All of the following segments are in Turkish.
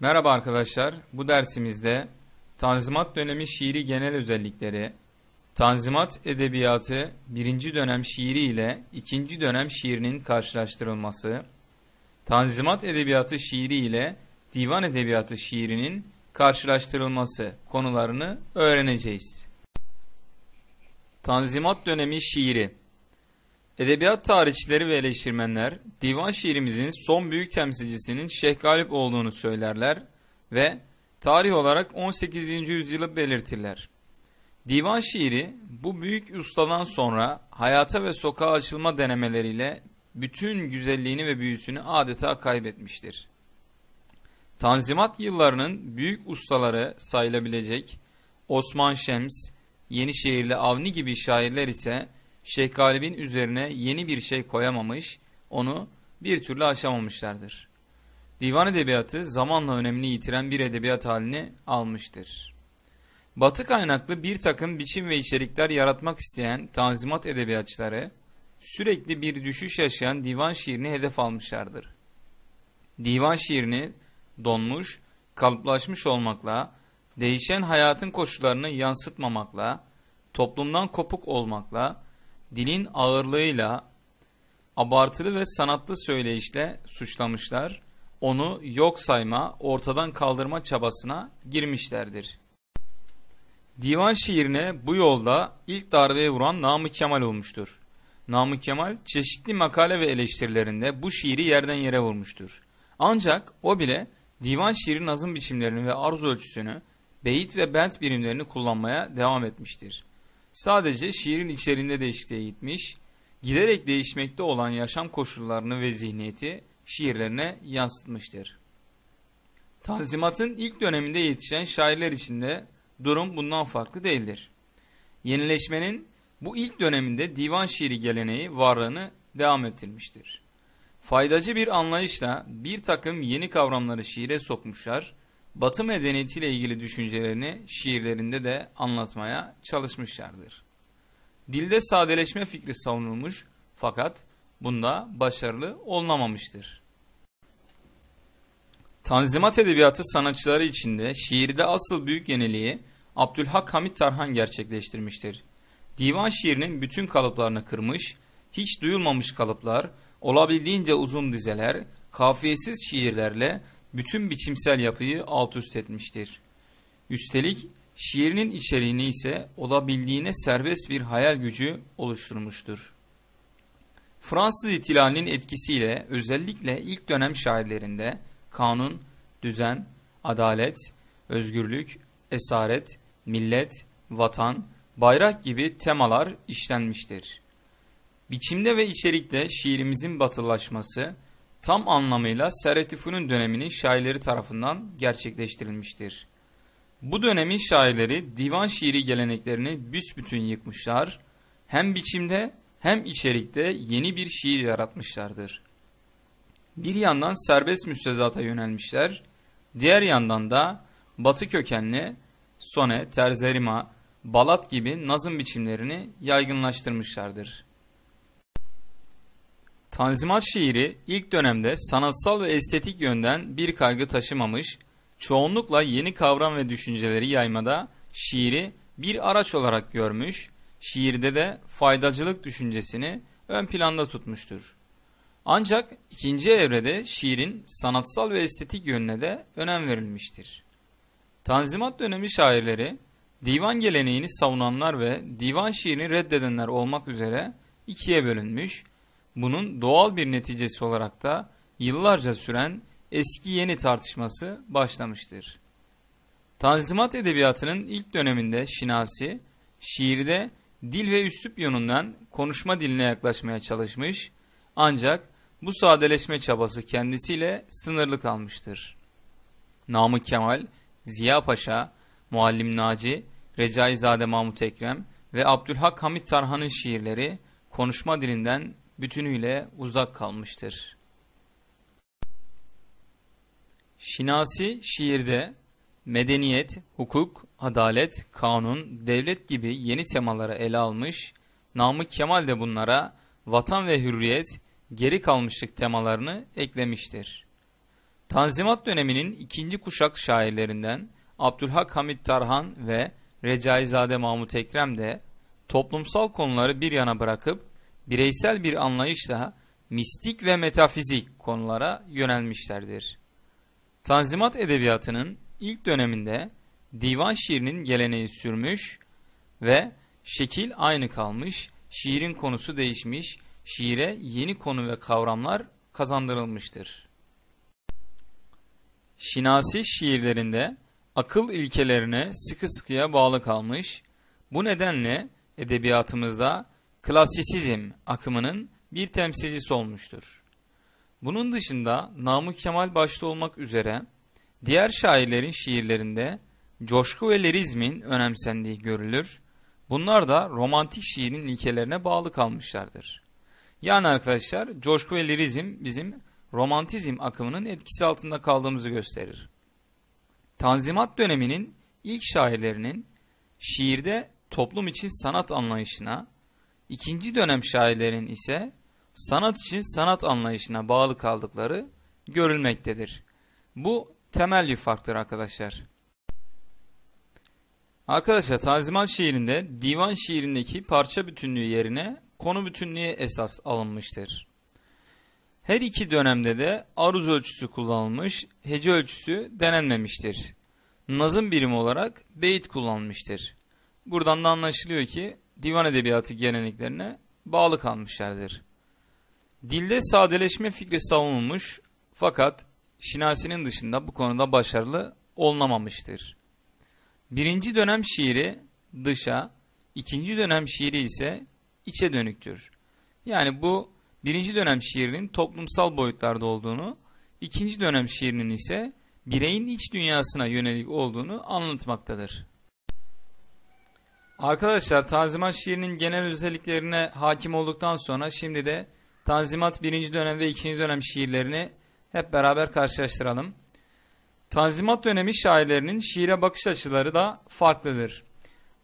Merhaba arkadaşlar, bu dersimizde Tanzimat dönemi şiiri genel özellikleri, Tanzimat edebiyatı birinci dönem şiiri ile ikinci dönem şiirinin karşılaştırılması, Tanzimat edebiyatı şiiri ile divan edebiyatı şiirinin karşılaştırılması konularını öğreneceğiz. Tanzimat dönemi şiiri Edebiyat tarihçileri ve eleştirmenler divan şiirimizin son büyük temsilcisinin Şeyh Galip olduğunu söylerler ve tarih olarak 18. yüzyılı belirtirler. Divan şiiri bu büyük ustadan sonra hayata ve sokağa açılma denemeleriyle bütün güzelliğini ve büyüsünü adeta kaybetmiştir. Tanzimat yıllarının büyük ustaları sayılabilecek Osman Şems, Yenişehirli Avni gibi şairler ise Şeyh Galib'in üzerine yeni bir şey koyamamış, onu bir türlü aşamamışlardır. Divan edebiyatı zamanla önemini yitiren bir edebiyat halini almıştır. Batı kaynaklı bir takım biçim ve içerikler yaratmak isteyen tanzimat edebiyatçıları, sürekli bir düşüş yaşayan divan şiirini hedef almışlardır. Divan şiirini donmuş, kalıplaşmış olmakla, değişen hayatın koşullarını yansıtmamakla, toplumdan kopuk olmakla, dilin ağırlığıyla abartılı ve sanatlı söyleyişle suçlamışlar, onu yok sayma, ortadan kaldırma çabasına girmişlerdir. Divan şiirine bu yolda ilk darbeye vuran Namık Kemal olmuştur. Namık Kemal çeşitli makale ve eleştirilerinde bu şiiri yerden yere vurmuştur. Ancak o bile divan şiiri nazım biçimlerini ve arzu ölçüsünü, beyit ve bent birimlerini kullanmaya devam etmiştir. Sadece şiirin içerisinde değişikliğe gitmiş, giderek değişmekte olan yaşam koşullarını ve zihniyeti şiirlerine yansıtmıştır. Tanzimatın ilk döneminde yetişen şairler içinde durum bundan farklı değildir. Yenileşmenin bu ilk döneminde divan şiiri geleneği varlığını devam ettirmiştir. Faydacı bir anlayışla bir takım yeni kavramları şiire sokmuşlar Batı medeniyetiyle ilgili düşüncelerini şiirlerinde de anlatmaya çalışmışlardır. Dilde sadeleşme fikri savunulmuş fakat bunda başarılı olunamamıştır. Tanzimat edebiyatı sanatçıları içinde şiirde asıl büyük yeniliği Abdülhak Hamit Tarhan gerçekleştirmiştir. Divan şiirinin bütün kalıplarını kırmış, hiç duyulmamış kalıplar, olabildiğince uzun dizeler, kafiyesiz şiirlerle bütün biçimsel yapıyı alt üst etmiştir. Üstelik şiirinin içeriğini ise olabildiğine serbest bir hayal gücü oluşturmuştur. Fransız itilalinin etkisiyle özellikle ilk dönem şairlerinde kanun, düzen, adalet, özgürlük, esaret, millet, vatan, bayrak gibi temalar işlenmiştir. Biçimde ve içerikte şiirimizin batılaşması, tam anlamıyla seretifunun döneminin şairleri tarafından gerçekleştirilmiştir. Bu dönemin şairleri divan şiiri geleneklerini büsbütün yıkmışlar, hem biçimde hem içerikte yeni bir şiir yaratmışlardır. Bir yandan serbest müstezata yönelmişler, diğer yandan da batı kökenli sone, terzerima, balat gibi nazım biçimlerini yaygınlaştırmışlardır.'' Tanzimat şiiri ilk dönemde sanatsal ve estetik yönden bir kaygı taşımamış, çoğunlukla yeni kavram ve düşünceleri yaymada şiiri bir araç olarak görmüş, şiirde de faydacılık düşüncesini ön planda tutmuştur. Ancak ikinci evrede şiirin sanatsal ve estetik yönüne de önem verilmiştir. Tanzimat dönemi şairleri, divan geleneğini savunanlar ve divan şiirini reddedenler olmak üzere ikiye bölünmüş, bunun doğal bir neticesi olarak da yıllarca süren eski yeni tartışması başlamıştır. Tanzimat edebiyatının ilk döneminde Şinasi, şiirde dil ve üslup yönünden konuşma diline yaklaşmaya çalışmış ancak bu sadeleşme çabası kendisiyle sınırlı kalmıştır. Namık Kemal, Ziya Paşa, Muallim Naci, Recaizade Mahmut Ekrem ve Abdülhak Hamit Tarhan'ın şiirleri konuşma dilinden bütünüyle uzak kalmıştır. Şinasi şiirde medeniyet, hukuk, adalet, kanun, devlet gibi yeni temaları ele almış, Namık Kemal de bunlara vatan ve hürriyet, geri kalmışlık temalarını eklemiştir. Tanzimat döneminin ikinci kuşak şairlerinden Abdülhak Hamit Tarhan ve Recaizade Mahmut Ekrem de toplumsal konuları bir yana bırakıp bireysel bir anlayışla mistik ve metafizik konulara yönelmişlerdir. Tanzimat edebiyatının ilk döneminde divan şiirinin geleneği sürmüş ve şekil aynı kalmış, şiirin konusu değişmiş, şiire yeni konu ve kavramlar kazandırılmıştır. Şinasi şiirlerinde akıl ilkelerine sıkı sıkıya bağlı kalmış, bu nedenle edebiyatımızda klasisizm akımının bir temsilcisi olmuştur. Bunun dışında Namık Kemal başta olmak üzere diğer şairlerin şiirlerinde coşku ve lirizmin önemsendiği görülür. Bunlar da romantik şiirin ilkelerine bağlı kalmışlardır. Yani arkadaşlar coşku ve lirizm bizim romantizm akımının etkisi altında kaldığımızı gösterir. Tanzimat döneminin ilk şairlerinin şiirde toplum için sanat anlayışına, İkinci dönem şairlerin ise sanat için sanat anlayışına bağlı kaldıkları görülmektedir. Bu temel bir farktır arkadaşlar. Arkadaşlar Tanzimat şiirinde divan şiirindeki parça bütünlüğü yerine konu bütünlüğü esas alınmıştır. Her iki dönemde de aruz ölçüsü kullanılmış, hece ölçüsü denenmemiştir. Nazım birimi olarak beyit kullanmıştır. Buradan da anlaşılıyor ki divan edebiyatı geleneklerine bağlı kalmışlardır. Dilde sadeleşme fikri savunulmuş fakat Şinasi'nin dışında bu konuda başarılı olunamamıştır. Birinci dönem şiiri dışa, ikinci dönem şiiri ise içe dönüktür. Yani bu birinci dönem şiirinin toplumsal boyutlarda olduğunu, ikinci dönem şiirinin ise bireyin iç dünyasına yönelik olduğunu anlatmaktadır. Arkadaşlar Tanzimat şiirinin genel özelliklerine hakim olduktan sonra şimdi de Tanzimat 1. dönem ve 2. dönem şiirlerini hep beraber karşılaştıralım. Tanzimat dönemi şairlerinin şiire bakış açıları da farklıdır.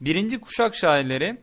Birinci kuşak şairleri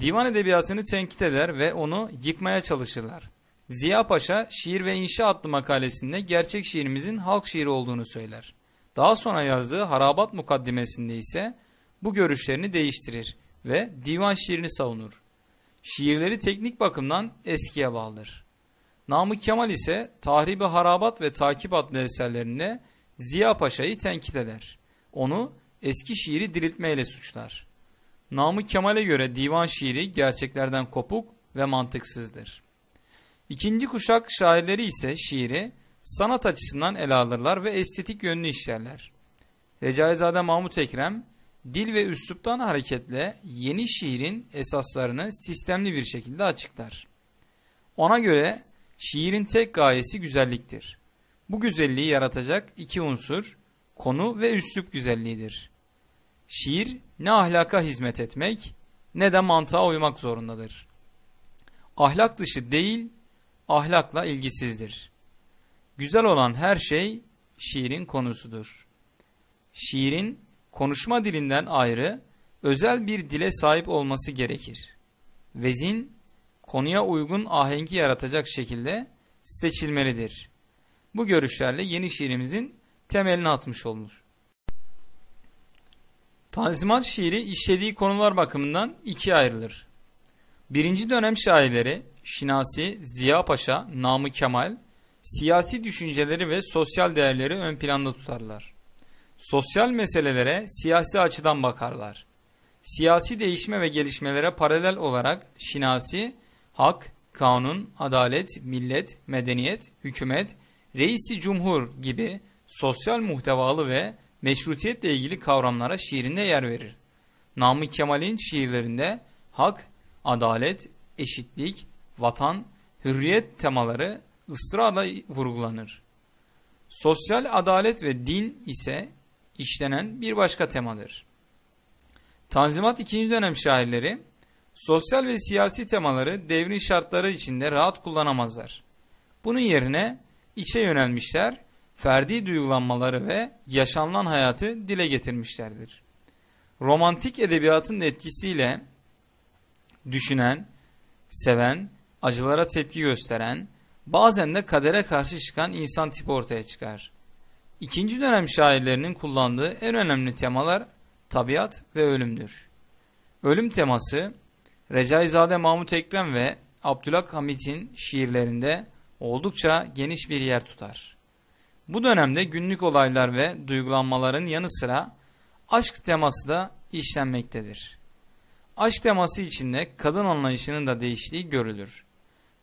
divan edebiyatını tenkit eder ve onu yıkmaya çalışırlar. Ziya Paşa Şiir ve inşa adlı makalesinde gerçek şiirimizin halk şiiri olduğunu söyler. Daha sonra yazdığı Harabat Mukaddimesinde ise bu görüşlerini değiştirir ve divan şiirini savunur. Şiirleri teknik bakımdan eskiye bağlıdır. Namık Kemal ise Tahribi Harabat ve Takip adlı eserlerinde Ziya Paşa'yı tenkit eder. Onu eski şiiri diriltmeyle suçlar. Namık Kemal'e göre divan şiiri gerçeklerden kopuk ve mantıksızdır. İkinci kuşak şairleri ise şiiri sanat açısından ele alırlar ve estetik yönünü işlerler. Recaizade Mahmut Ekrem dil ve üsluptan hareketle yeni şiirin esaslarını sistemli bir şekilde açıklar. Ona göre şiirin tek gayesi güzelliktir. Bu güzelliği yaratacak iki unsur, konu ve üslup güzelliğidir. Şiir ne ahlaka hizmet etmek ne de mantığa uymak zorundadır. Ahlak dışı değil, ahlakla ilgisizdir. Güzel olan her şey şiirin konusudur. Şiirin konuşma dilinden ayrı özel bir dile sahip olması gerekir. Vezin konuya uygun ahengi yaratacak şekilde seçilmelidir. Bu görüşlerle yeni şiirimizin temelini atmış olunur. Tanzimat şiiri işlediği konular bakımından ikiye ayrılır. Birinci dönem şairleri Şinasi, Ziya Paşa, Namı Kemal, siyasi düşünceleri ve sosyal değerleri ön planda tutarlar. Sosyal meselelere siyasi açıdan bakarlar. Siyasi değişme ve gelişmelere paralel olarak şinasi, hak, kanun, adalet, millet, medeniyet, hükümet, reisi cumhur gibi sosyal muhtevalı ve meşrutiyetle ilgili kavramlara şiirinde yer verir. Namık Kemal'in şiirlerinde hak, adalet, eşitlik, vatan, hürriyet temaları ısrarla vurgulanır. Sosyal adalet ve din ise işlenen bir başka temadır. Tanzimat ikinci dönem şairleri sosyal ve siyasi temaları devrin şartları içinde rahat kullanamazlar. Bunun yerine içe yönelmişler, ferdi duygulanmaları ve yaşanılan hayatı dile getirmişlerdir. Romantik edebiyatın etkisiyle düşünen, seven, acılara tepki gösteren, bazen de kadere karşı çıkan insan tipi ortaya çıkar. İkinci dönem şairlerinin kullandığı en önemli temalar tabiat ve ölümdür. Ölüm teması Recaizade Mahmut Ekrem ve Abdülhak Hamit'in şiirlerinde oldukça geniş bir yer tutar. Bu dönemde günlük olaylar ve duygulanmaların yanı sıra aşk teması da işlenmektedir. Aşk teması içinde kadın anlayışının da değiştiği görülür.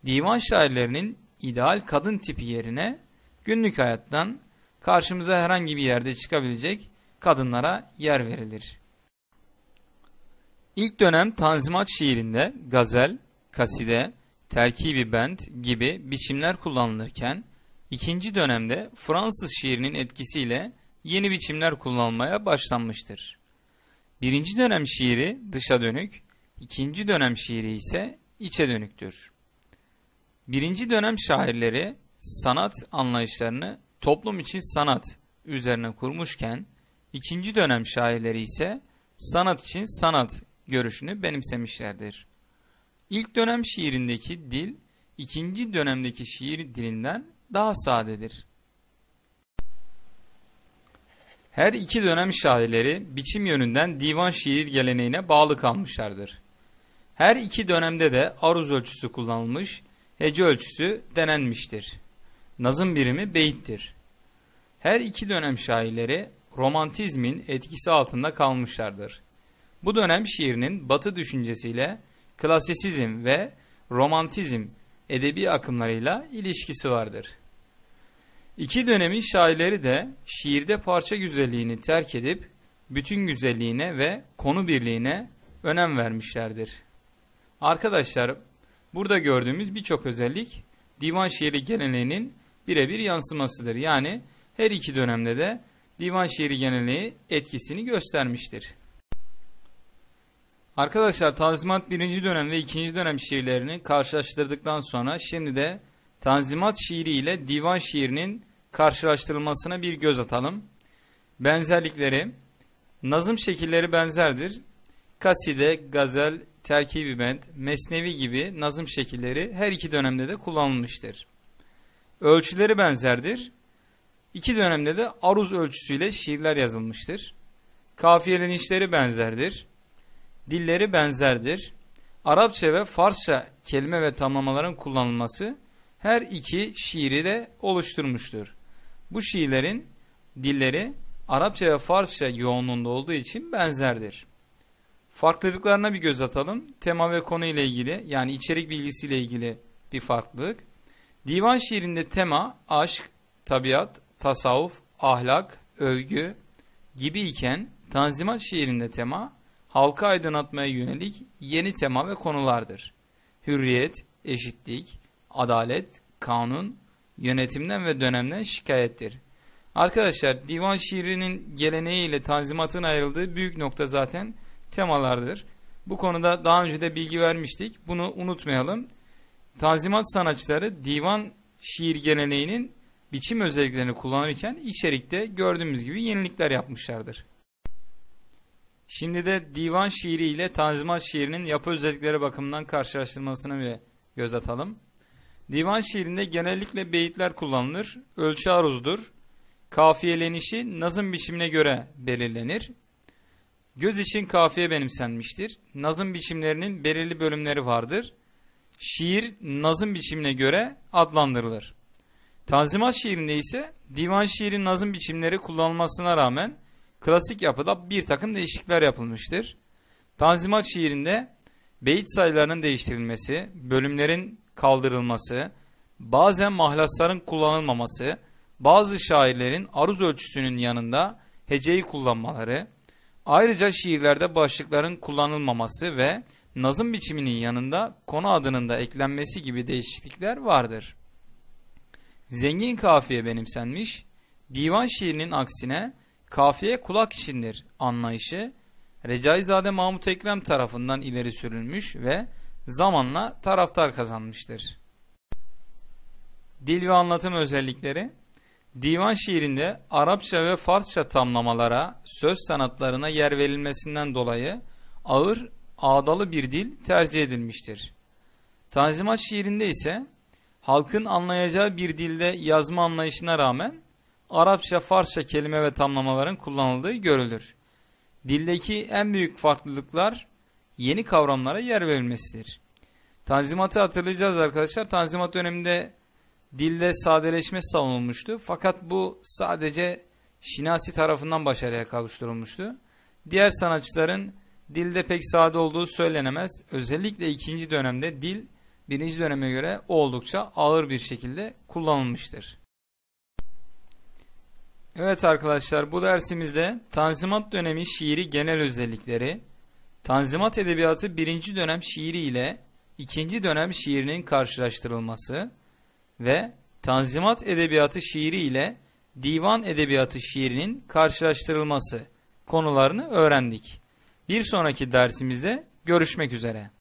Divan şairlerinin ideal kadın tipi yerine günlük hayattan karşımıza herhangi bir yerde çıkabilecek kadınlara yer verilir. İlk dönem Tanzimat şiirinde gazel, kaside, terkibi bend gibi biçimler kullanılırken, ikinci dönemde Fransız şiirinin etkisiyle yeni biçimler kullanmaya başlanmıştır. Birinci dönem şiiri dışa dönük, ikinci dönem şiiri ise içe dönüktür. Birinci dönem şairleri sanat anlayışlarını toplum için sanat üzerine kurmuşken ikinci dönem şairleri ise sanat için sanat görüşünü benimsemişlerdir. İlk dönem şiirindeki dil ikinci dönemdeki şiir dilinden daha sadedir. Her iki dönem şairleri biçim yönünden divan şiir geleneğine bağlı kalmışlardır. Her iki dönemde de aruz ölçüsü kullanılmış, hece ölçüsü denenmiştir. Nazım birimi beyittir. Her iki dönem şairleri romantizmin etkisi altında kalmışlardır. Bu dönem şiirinin batı düşüncesiyle klasisizm ve romantizm edebi akımlarıyla ilişkisi vardır. İki dönemin şairleri de şiirde parça güzelliğini terk edip bütün güzelliğine ve konu birliğine önem vermişlerdir. Arkadaşlar burada gördüğümüz birçok özellik divan şiiri geleneğinin birebir yansımasıdır. Yani her iki dönemde de divan şiiri geneliği etkisini göstermiştir. Arkadaşlar Tanzimat 1. dönem ve 2. dönem şiirlerini karşılaştırdıktan sonra şimdi de Tanzimat şiiri ile divan şiirinin karşılaştırılmasına bir göz atalım. Benzerlikleri Nazım şekilleri benzerdir. Kaside, gazel, terkibi bent, mesnevi gibi nazım şekilleri her iki dönemde de kullanılmıştır. Ölçüleri benzerdir. İki dönemde de aruz ölçüsüyle şiirler yazılmıştır. Kafiyelenişleri benzerdir. Dilleri benzerdir. Arapça ve Farsça kelime ve tamlamaların kullanılması her iki şiiri de oluşturmuştur. Bu şiirlerin dilleri Arapça ve Farsça yoğunluğunda olduğu için benzerdir. Farklılıklarına bir göz atalım. Tema ve konu ile ilgili yani içerik bilgisi ile ilgili bir farklılık. Divan şiirinde tema aşk, tabiat, tasavvuf, ahlak, övgü gibi iken Tanzimat şiirinde tema halka aydınlatmaya yönelik yeni tema ve konulardır. Hürriyet, eşitlik, adalet, kanun, yönetimden ve dönemden şikayettir. Arkadaşlar divan şiirinin geleneği ile tanzimatın ayrıldığı büyük nokta zaten temalardır. Bu konuda daha önce de bilgi vermiştik. Bunu unutmayalım. Tanzimat sanatçıları divan şiir geleneğinin biçim özelliklerini kullanırken içerikte gördüğümüz gibi yenilikler yapmışlardır. Şimdi de divan şiiri ile tanzimat şiirinin yapı özellikleri bakımından karşılaştırmasına bir göz atalım. Divan şiirinde genellikle beyitler kullanılır, ölçü aruzdur, kafiyelenişi nazım biçimine göre belirlenir. Göz için kafiye benimsenmiştir. Nazım biçimlerinin belirli bölümleri vardır şiir nazım biçimine göre adlandırılır. Tanzimat şiirinde ise divan şiirin nazım biçimleri kullanılmasına rağmen klasik yapıda bir takım değişiklikler yapılmıştır. Tanzimat şiirinde beyit sayılarının değiştirilmesi, bölümlerin kaldırılması, bazen mahlasların kullanılmaması, bazı şairlerin aruz ölçüsünün yanında heceyi kullanmaları, ayrıca şiirlerde başlıkların kullanılmaması ve nazım biçiminin yanında konu adının da eklenmesi gibi değişiklikler vardır. Zengin kafiye benimsenmiş, divan şiirinin aksine kafiye kulak işindir anlayışı Recaizade Mahmut Ekrem tarafından ileri sürülmüş ve zamanla taraftar kazanmıştır. Dil ve anlatım özellikleri Divan şiirinde Arapça ve Farsça tamlamalara, söz sanatlarına yer verilmesinden dolayı ağır ağdalı bir dil tercih edilmiştir. Tanzimat şiirinde ise halkın anlayacağı bir dilde yazma anlayışına rağmen Arapça, Farsça kelime ve tamlamaların kullanıldığı görülür. Dildeki en büyük farklılıklar yeni kavramlara yer verilmesidir. Tanzimatı hatırlayacağız arkadaşlar. Tanzimat döneminde dilde sadeleşme savunulmuştu. Fakat bu sadece Şinasi tarafından başarıya kavuşturulmuştu. Diğer sanatçıların dilde pek sade olduğu söylenemez. Özellikle ikinci dönemde dil birinci döneme göre oldukça ağır bir şekilde kullanılmıştır. Evet arkadaşlar bu dersimizde Tanzimat dönemi şiiri genel özellikleri, Tanzimat edebiyatı birinci dönem şiiri ile ikinci dönem şiirinin karşılaştırılması ve Tanzimat edebiyatı şiiri ile divan edebiyatı şiirinin karşılaştırılması konularını öğrendik. Bir sonraki dersimizde görüşmek üzere.